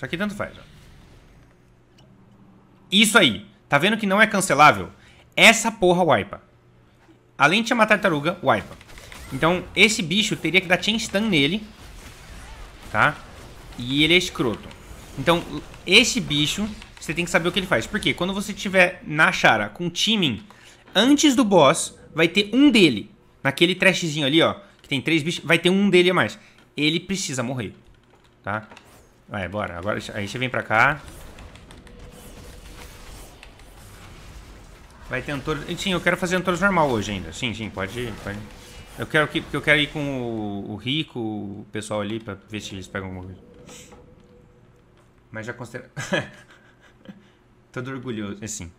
Isso aqui tanto faz, ó. Isso aí. Tá vendo que não é cancelável? Essa porra wipa. Além de chamar tartaruga, wipa. Então, esse bicho teria que dar chain stun nele. Tá? E ele é escroto. Então, esse bicho, você tem que saber o que ele faz. Porque quando você tiver na Chara com timing, antes do boss, vai ter um dele. Naquele trashzinho ali, ó. Que tem três bichos, vai ter um dele a mais. Ele precisa morrer. Tá? Vai, bora. Agora a gente vem pra cá. Vai ter Antorus... Sim, eu quero fazer Antorus normal hoje ainda. Sim, sim, pode pode Eu quero, que, porque eu quero ir com o, o Rico, o pessoal ali, pra ver se eles pegam alguma coisa. Mas já considero... Todo orgulhoso. É, sim,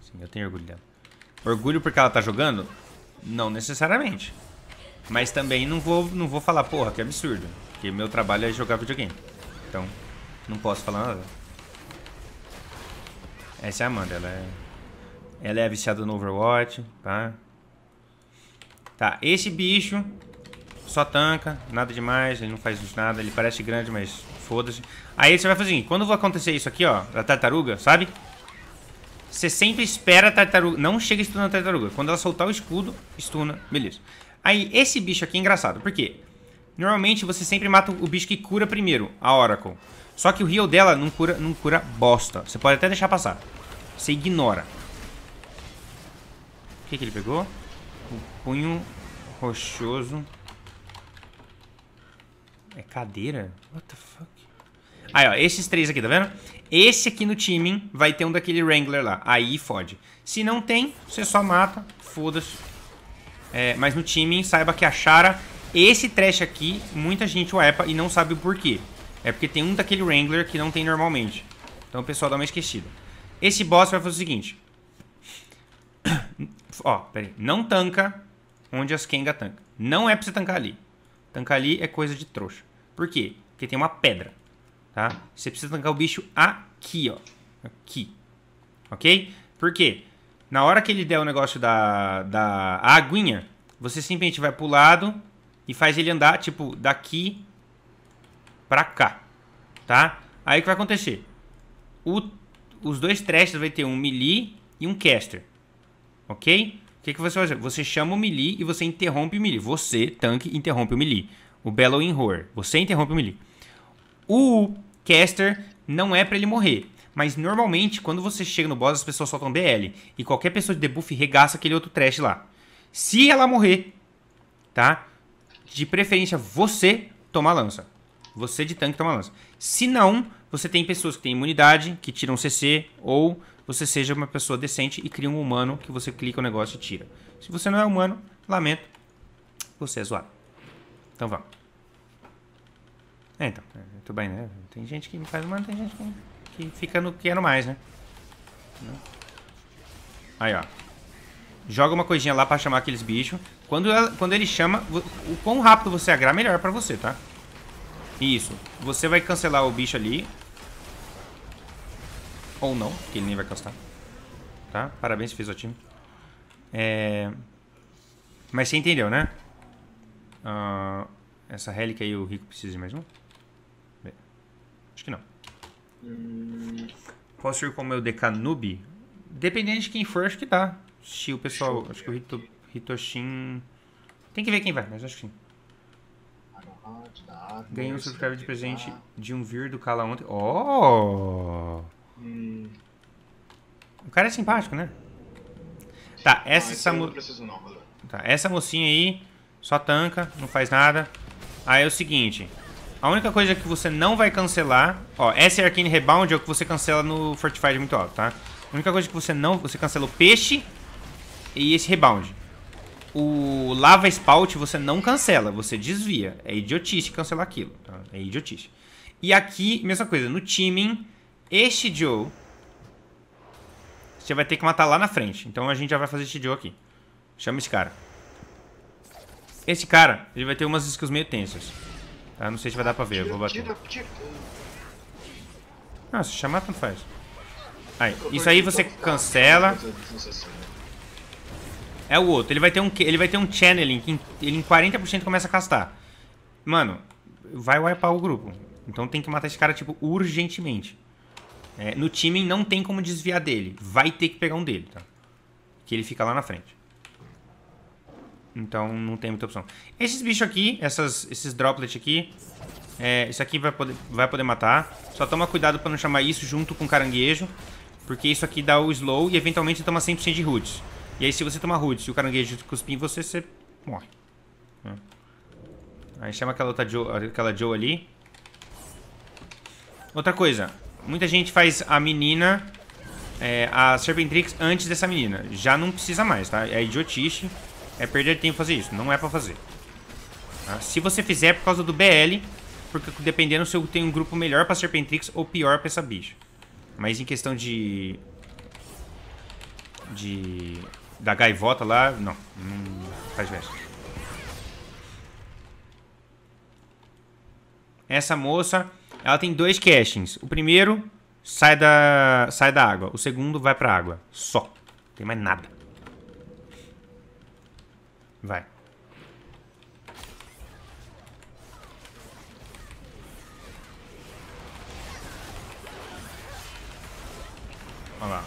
sim, eu tenho orgulho dela. Orgulho porque ela tá jogando? Não necessariamente. Mas também não vou, não vou falar, porra, que absurdo. Porque meu trabalho é jogar videogame. Então, não posso falar nada. Essa é a Amanda, ela é... Ela é viciada no Overwatch, tá? Tá, esse bicho só tanca, nada demais, ele não faz nada, ele parece grande, mas foda-se. Aí você vai fazer assim, quando vai acontecer isso aqui, ó, da tartaruga, sabe? Você sempre espera a tartaruga, não chega estuna a tartaruga. Quando ela soltar o escudo, estuna, beleza. Aí esse bicho aqui é engraçado, por quê? Normalmente você sempre mata o bicho que cura primeiro, a Oracle. Só que o heal dela não cura, não cura bosta. Você pode até deixar passar. Você ignora. O que, que ele pegou? O punho rochoso. É cadeira? What the fuck? Aí, ó, esses três aqui, tá vendo? Esse aqui no timing vai ter um daquele Wrangler lá. Aí fode. Se não tem, você só mata. Foda-se. É, mas no timing, saiba que a Chara esse trash aqui, muita gente o e não sabe o porquê. É porque tem um daquele Wrangler que não tem normalmente. Então o pessoal dá uma esquecida. Esse boss vai fazer o seguinte. Ó, peraí. Não tanca onde as Kenga tanca. Não é pra você tancar ali. Tancar ali é coisa de trouxa. Por quê? Porque tem uma pedra, tá? Você precisa tancar o bicho aqui, ó. Aqui. Ok? Por quê? Na hora que ele der o negócio da, da aguinha, você simplesmente vai pro lado e faz ele andar, tipo, daqui pra cá, tá? Aí o que vai acontecer? O, os dois trashes vai ter um melee e um caster, ok? O que, que você vai fazer? Você chama o melee e você interrompe o melee. Você, tanque, interrompe o melee. O Bellowing Roar, você interrompe o melee. O caster não é para ele morrer. Mas normalmente, quando você chega no boss, as pessoas soltam BL. E qualquer pessoa de debuff regaça aquele outro trash lá. Se ela morrer, tá? de preferência você toma lança. Você de tanque toma lança. Se não, você tem pessoas que têm imunidade, que tiram CC, ou você seja uma pessoa decente e cria um humano que você clica o negócio e tira. Se você não é humano, lamento, você é zoado. Então vamos. É, então, é, tudo bem, né? Tem gente que faz humano, tem gente que, que fica no mais, né? Aí, ó joga uma coisinha lá pra chamar aqueles bichos. Quando, quando ele chama, o quão rápido você agrar, melhor pra você, tá? Isso. Você vai cancelar o bicho ali. Ou não, que ele nem vai cancelar. Tá? Parabéns, fez o time. É... Mas você entendeu, né? Uh, essa relic aí, o Rico precisa de mais um? Acho que não. Hum. Posso ir com o meu DK noob? Dependendo de quem for, acho que dá. Se o pessoal. Acho que o Hito, Hitoshin. Tem que ver quem vai, mas acho que sim. Ganhei um subscribe de presente de um vir do Kala ontem. Oh! Hum. O cara é simpático, né? Tá, essa, não, essa, mo... não, tá, essa mocinha aí só tanca, não faz nada. Aí é o seguinte, a única coisa que você não vai cancelar... Ó, essa é Arcane Rebound, é o que você cancela no Fortified muito alto, tá? A única coisa que você não... Você cancela o peixe e esse rebound. O lava spout você não cancela, você desvia. É idiotice cancelar aquilo. Tá? É idiotice. E aqui, mesma coisa, no timing, este Joe você vai ter que matar lá na frente. Então a gente já vai fazer este Joe aqui. Chama esse cara. Esse cara, ele vai ter umas skills meio tensas. Tá? Não sei se vai dar pra ver, eu vou bater. Nossa, se chamar, tanto faz. Aí, isso aí você cancela. É. É o outro. Ele vai ter um, ele vai ter um channeling que ele em 40% começa a castar. Mano, vai wipear o grupo. Então tem que matar esse cara, tipo, urgentemente. É, no time não tem como desviar dele. Vai ter que pegar um dele, tá? Que ele fica lá na frente. Então não tem muita opção. Esses bichos aqui, essas, esses droplets aqui, é, isso aqui vai poder, vai poder matar. Só toma cuidado pra não chamar isso junto com caranguejo. Porque isso aqui dá o slow e eventualmente toma 100% de roots. E aí se você tomar rude, se o caranguejo cuspir em você, você morre. Né? Aí chama aquela outra Joe, aquela Joe ali. Outra coisa. Muita gente faz a menina, é, a Serpentrix, antes dessa menina. Já não precisa mais, tá? É idiotice. É perder tempo fazer isso. Não é pra fazer. Tá? Se você fizer, é por causa do BL. Porque dependendo se eu tenho um grupo melhor pra Serpentrix ou pior pra essa bicha. Mas em questão de... De da gaivota lá, não, não faz verso. Essa moça, ela tem dois castings. O primeiro sai da sai da água, o segundo vai para água, só. Não tem mais nada. Vai. Olha lá.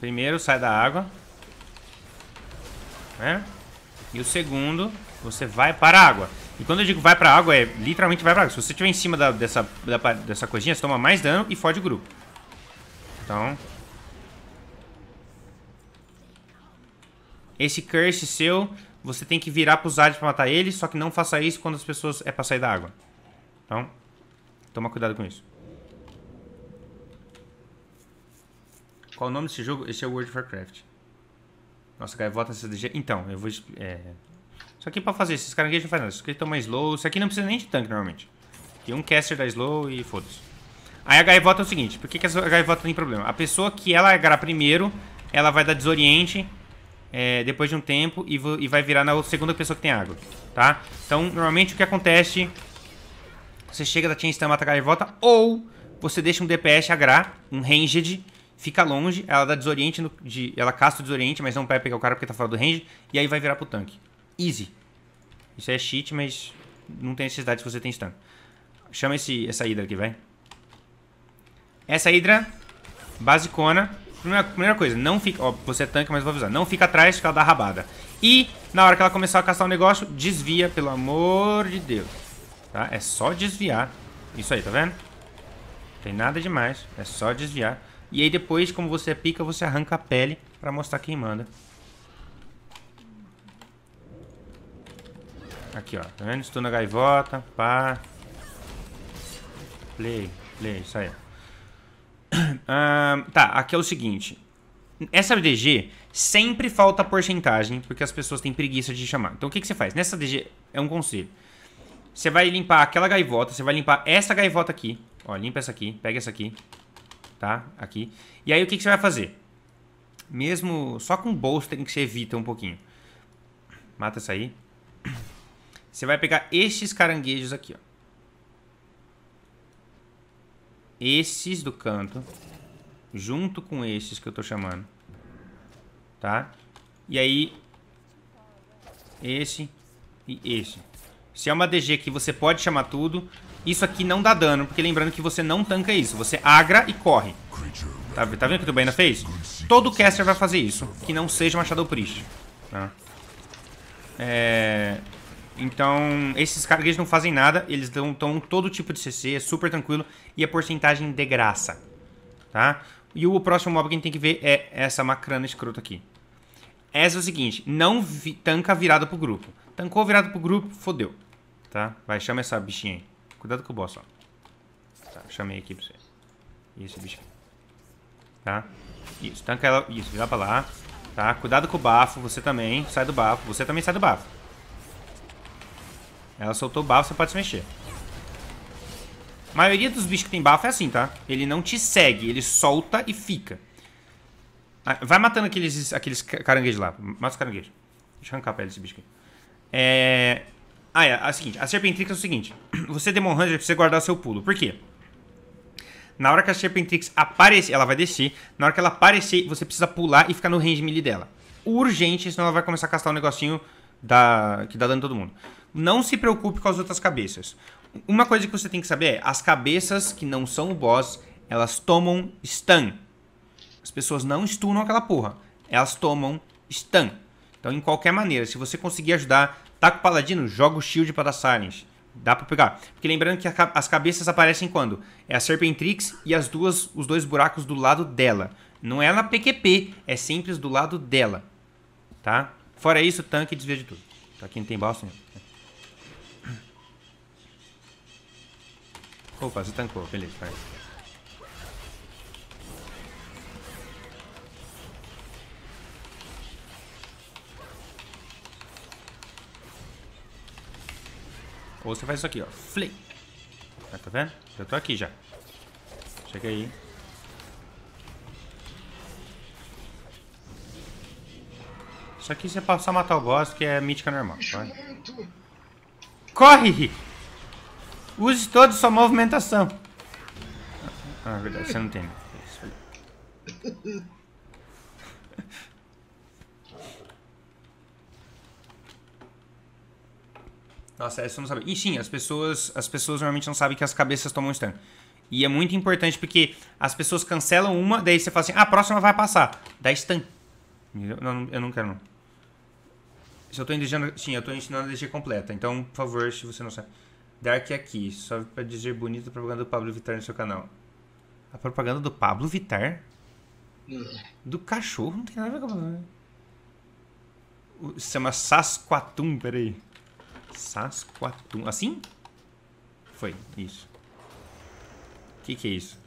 Primeiro sai da água. Né? E o segundo, você vai para a água. E quando eu digo vai para a água, é literalmente vai para a água. Se você estiver em cima da, dessa, da, dessa coisinha, você toma mais dano e fode o grupo. Então... Esse curse seu, você tem que virar pros Hades pra matar ele, só que não faça isso quando as pessoas... É pra sair da água. Então, toma cuidado com isso. Qual o nome desse jogo? Esse é o World of Warcraft. Nossa, gaivota CDG. Então, eu vou. É... Isso aqui é pra fazer, esses caranguejos não fazem nada. Isso aqui toma slow. Isso aqui não precisa nem de tanque normalmente. Tem um caster da slow e foda-se. Aí a gaivota é o seguinte: por que, que a gaivota tem problema? A pessoa que ela agarrar primeiro, ela vai dar desoriente é, depois de um tempo e, e vai virar na segunda pessoa que tem água, tá? Então, normalmente o que acontece. Você chega da e mata a gaivota, ou você deixa um DPS agrar, um ranged, fica longe, ela dá desoriente, no, de, ela casta o desoriente, mas não vai pegar o cara porque tá fora do range, e aí vai virar pro tanque. Easy. Isso é cheat, mas não tem necessidade se você tem stun. Chama esse, essa hidra aqui, vai. Essa hidra, basicona. Primeira, primeira coisa, não fica... Ó, você é tanque, mas vou avisar. Não fica atrás porque ela dá rabada. E, na hora que ela começar a caçar o um negócio, desvia, pelo amor de Deus. Tá? É só desviar. Isso aí, tá vendo? Não tem nada demais. É só desviar. E aí depois, como você é pica, você arranca a pele pra mostrar quem manda. Aqui, ó. Tá vendo? Estou na gaivota. Pá. Play. Play. aí. Ah, tá, aqui é o seguinte. Essa DG sempre falta porcentagem, porque as pessoas têm preguiça de chamar. Então o que, que você faz? Nessa DG é um conselho. Você vai limpar aquela gaivota, você vai limpar essa gaivota aqui. Ó, limpa essa aqui, pega essa aqui, tá? Aqui. E aí o que, que você vai fazer? Mesmo só com bolstering que você evita um pouquinho. Mata essa aí. Você vai pegar estes caranguejos aqui, ó. Esses do canto. Junto com esses que eu tô chamando. Tá? E aí... Esse e esse. Se é uma DG que você pode chamar tudo, isso aqui não dá dano, porque lembrando que você não tanca isso. Você agra e corre. Tá, tá vendo o que o Tubaina fez? Todo caster vai fazer isso, que não seja uma Shadow Priest. Tá? É... Então, esses caras não fazem nada, eles dão, todo tipo de CC, é super tranquilo e a porcentagem de graça. Tá? E o próximo mob que a gente tem que ver é essa macrana escrota aqui. Essa é o seguinte, não vi, tanca virada pro grupo. Tancou virada pro grupo, fodeu. Tá? Vai, chama essa bichinha aí. Cuidado com o boss, ó. Tá, chamei aqui pra você. Isso, aqui. Tá? Isso, tanca ela. Isso, vira pra lá. Tá? Cuidado com o bafo, você também. Sai do bafo. Você também sai do bafo. Ela soltou o bafo, você pode se mexer. A maioria dos bichos que tem bafo é assim, tá? Ele não te segue, ele solta e fica. Ah, vai matando aqueles, aqueles caranguejos lá. Mata os caranguejos. Deixa eu arrancar a pele desse bicho aqui. É... Ah, é. A é seguinte. A Serpentrix é o seguinte. Você, Demon Hunter, precisa guardar seu pulo. Por quê? Na hora que a Serpentrix aparecer... Ela vai descer. Na hora que ela aparecer, você precisa pular e ficar no range melee dela. Urgente, senão ela vai começar a castar um negocinho da... que dá dano em todo mundo. Não se preocupe com as outras cabeças. Uma coisa que você tem que saber é... As cabeças que não são o boss, elas tomam stun. As pessoas não stunam aquela porra. Elas tomam stun. Então, em qualquer maneira, se você conseguir ajudar, tá com o paladino, joga o shield para dar silence. Dá pra pegar. Porque lembrando que as cabeças aparecem quando? É a Serpentrix e as duas, os dois buracos do lado dela. Não é na PQP, é simples do lado dela. Tá? Fora isso, tanque desvia de tudo. Tá aqui não tem balsa nenhum. Opa, você tancou, beleza. Vai. Ou você faz isso aqui, ó. flei Ah, tá, tá vendo? Já tô aqui já. Chega aí. Isso aqui você pode só matar o boss, que é mítica normal. Corre! Use toda sua movimentação. Ah, é verdade, você não tem. É Nossa, essa eu não sabia. E sim, as pessoas, as pessoas normalmente não sabem que as cabeças tomam stun. E é muito importante porque as pessoas cancelam uma, daí você fala assim, ah, a próxima vai passar. Dá stun. Não, eu não quero não. Se eu tô indicando, sim, eu tô ensinando a DG completa. Então, por favor, se você não sabe. Dark é aqui, só pra dizer bonita propaganda do Pablo Vittar no seu canal. A propaganda do Pablo Vittar? Do cachorro? Não tem nada a ver com. Se chama Sasquatum, peraí. Sasquatum. Assim? Foi, isso. O que, que é isso?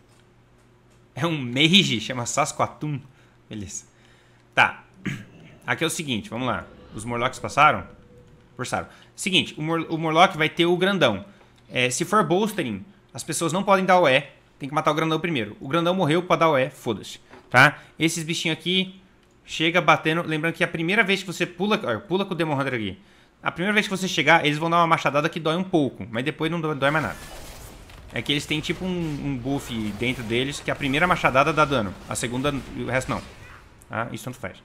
É um mage, chama Sasquatum? Beleza. Tá. Aqui é o seguinte, vamos lá. Os Morlocks passaram? Forçaram. Seguinte, o, Mor o Morlock vai ter o grandão. É, se for bolstering, as pessoas não podem dar o E. Tem que matar o grandão primeiro. O grandão morreu pra dar o E, foda-se. Tá? Esses bichinhos aqui, chega batendo. Lembrando que é a primeira vez que você pula... Olha, pula com o Demon Hunter aqui. A primeira vez que você chegar, eles vão dar uma machadada que dói um pouco, mas depois não dói mais nada. É que eles têm tipo um, um buff dentro deles que a primeira machadada dá dano, a segunda e o resto não. Ah, isso tanto faz.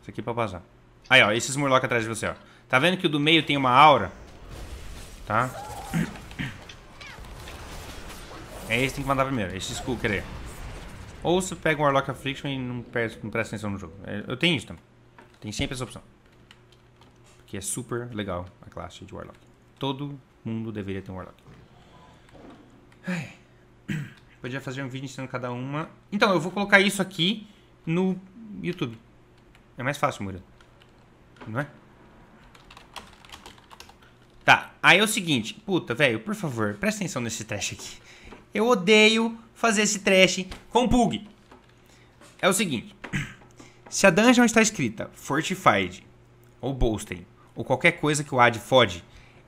Isso aqui é pra vazar. Aí, ó, esses murlocs atrás de você, ó. Tá vendo que o do meio tem uma aura? Tá? É esse que tem que mandar primeiro, esse Skulker aí. Ou você pega um Warlock Affliction e não presta, não presta atenção no jogo. É, eu tenho isso também. Tem sempre essa opção que é super legal a classe de Warlock. Todo mundo deveria ter um Warlock. Ai. Podia fazer um vídeo ensinando cada uma. Então, eu vou colocar isso aqui no YouTube. É mais fácil, Murilo. Não é? Tá, aí é o seguinte. Puta, velho, por favor, presta atenção nesse teste aqui. Eu odeio fazer esse trash com bug. É o seguinte. Se a dungeon está escrita Fortified ou Bolstein ou qualquer coisa que o AD fode,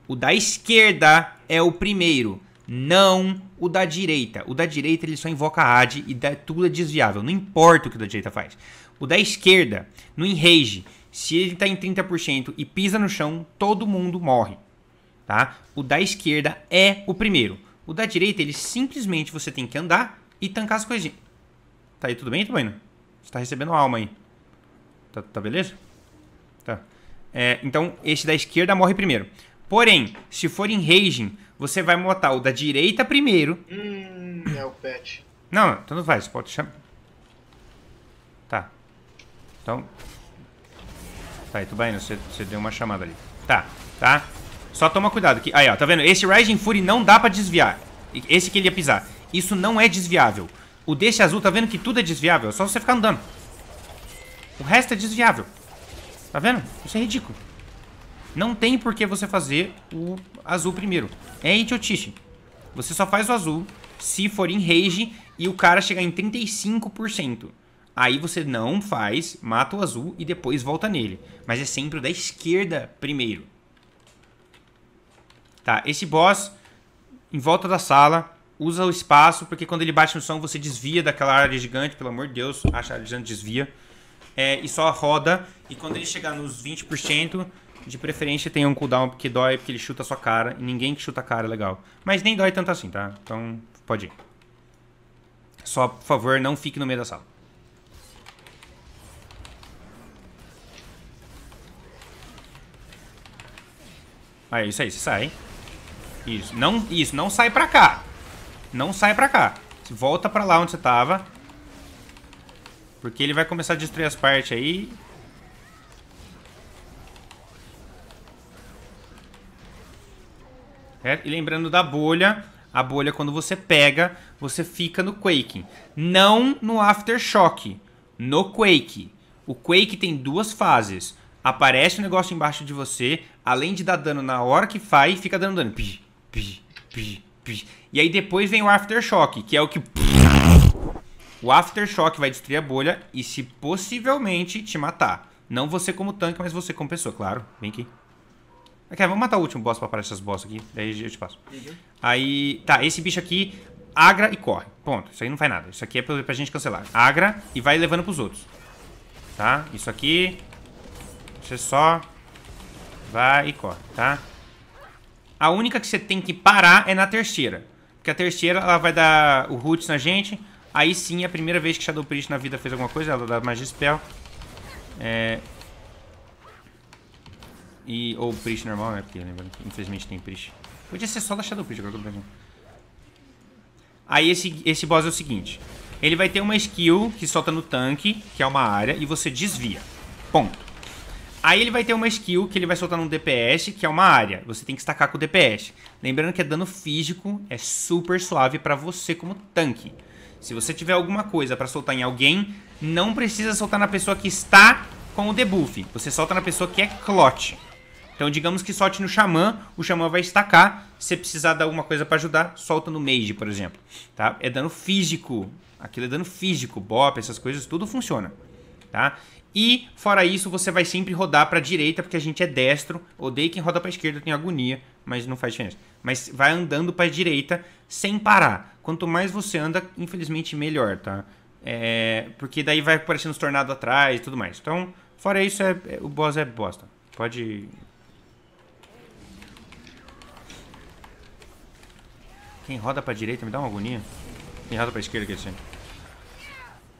o da esquerda é o primeiro, não o da direita. O da direita ele só invoca AD e dá, tudo é desviável, não importa o que o da direita faz. O da esquerda, no enrage, se ele tá em 30% e pisa no chão, todo mundo morre, tá? O da esquerda é o primeiro. O da direita, ele simplesmente você tem que andar e tancar as coisinhas. Tá aí tudo bem, Tubaino? Você tá recebendo alma aí. Tá, tá beleza? É, então, este da esquerda morre primeiro. Porém, se for em Raging, você vai botar o da direita primeiro. Hum, é o pet. Não, então não, tanto faz. Pode chamar. Tá. Então. Tá, e vai você, você deu uma chamada ali. Tá, tá. Só toma cuidado. Que, aí, ó, tá vendo? Esse raging Fury não dá pra desviar. Esse que ele ia pisar. Isso não é desviável. O desse azul, tá vendo que tudo é desviável? É só você ficar andando. O resto é desviável. Tá vendo? Isso é ridículo. Não tem por que você fazer o azul primeiro. É idiotice. Você só faz o azul se for em rage e o cara chegar em 35%. Aí você não faz, mata o azul e depois volta nele. Mas é sempre o da esquerda primeiro. Tá, esse boss, em volta da sala, usa o espaço, porque quando ele bate no som você desvia daquela área gigante, pelo amor de Deus, a área gigante desvia é, e só roda. E quando ele chegar nos 20%, de preferência tem um cooldown que dói porque ele chuta a sua cara. E ninguém que chuta a cara é legal. Mas nem dói tanto assim, tá? Então pode ir. Só, por favor, não fique no meio da sala. Aí, isso aí, você sai. Isso, não, isso, não sai pra cá. Não sai pra cá. Você volta pra lá onde você tava. Porque ele vai começar a destruir as partes aí. É, e lembrando da bolha, a bolha quando você pega, você fica no Quake. Não no Aftershock, no Quake. O Quake tem duas fases. Aparece um negócio embaixo de você, além de dar dano na hora que faz, fica dando dano. Pi, pi, pi, pi. E aí depois vem o Aftershock, que é o que... O Aftershock vai destruir a bolha e se possivelmente te matar. Não você como tanque, mas você como pessoa, claro. Vem aqui. Aqui, vamos matar o último boss pra parar essas boss aqui. Daí eu te passo. Uhum. Aí, tá, esse bicho aqui agra e corre. Ponto. Isso aí não faz nada. Isso aqui é pra, pra gente cancelar. Agra e vai levando pros outros. Tá? Isso aqui... Você só... Vai e corre, tá? A única que você tem que parar é na terceira. Porque a terceira, ela vai dar o roots na gente... Aí sim é a primeira vez que Shadow Priest na vida fez alguma coisa, ela dá magia spell. É... E, ou Priest normal, né? Porque né, infelizmente tem Priest. Podia ser só da Shadow Priest, agora que eu tô Aí esse, esse boss é o seguinte. Ele vai ter uma skill que solta no tanque, que é uma área, e você desvia. Ponto. Aí ele vai ter uma skill que ele vai soltar num DPS, que é uma área. Você tem que estacar com o DPS. Lembrando que é dano físico, é super suave pra você como tanque. Se você tiver alguma coisa pra soltar em alguém, não precisa soltar na pessoa que está com o debuff. Você solta na pessoa que é clot. Então, digamos que solte no Xamã, o Xamã vai estacar. Se você precisar de alguma coisa pra ajudar, solta no Mage, por exemplo. Tá? É dano físico. Aquilo é dano físico, bop, essas coisas, tudo funciona. Tá? E, fora isso, você vai sempre rodar pra direita, porque a gente é destro. Odeio quem roda pra esquerda, tem agonia, mas não faz diferença. Mas vai andando pra direita sem parar. Quanto mais você anda, infelizmente, melhor, tá? É, porque daí vai aparecendo os tornados atrás e tudo mais. Então, fora isso, é, é, o boss é bosta. Pode... Quem roda pra direita me dá uma agonia. Quem roda pra esquerda, quer dizer.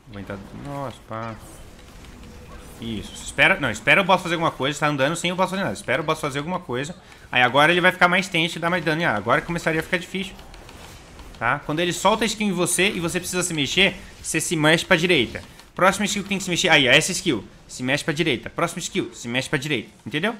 Vou entrar... Nossa, pá... Isso. Espera, não, espera o boss fazer alguma coisa. Tá andando sem o boss fazer nada. Espera o boss fazer alguma coisa. Aí agora ele vai ficar mais tenso e dar mais dano. E agora começaria a ficar difícil tá? Quando ele solta a skill em você e você precisa se mexer, você se mexe pra direita. Próxima skill que tem que se mexer, aí, ó, essa skill, se mexe pra direita. Próxima skill, se mexe pra direita, entendeu?